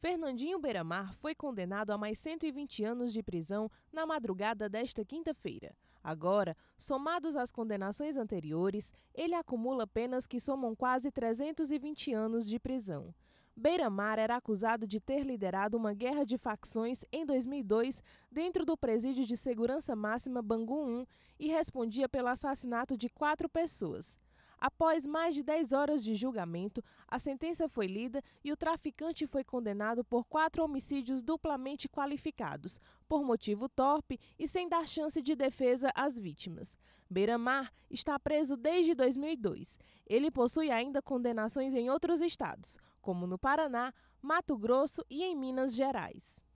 Fernandinho Beiramar foi condenado a mais 120 anos de prisão na madrugada desta quinta-feira. Agora, somados às condenações anteriores, ele acumula penas que somam quase 320 anos de prisão. Beiramar era acusado de ter liderado uma guerra de facções em 2002 dentro do presídio de segurança máxima Bangu 1 e respondia pelo assassinato de quatro pessoas. Após mais de 10 horas de julgamento, a sentença foi lida e o traficante foi condenado por quatro homicídios duplamente qualificados, por motivo torpe e sem dar chance de defesa às vítimas. Beiramar está preso desde 2002. Ele possui ainda condenações em outros estados, como no Paraná, Mato Grosso e em Minas Gerais.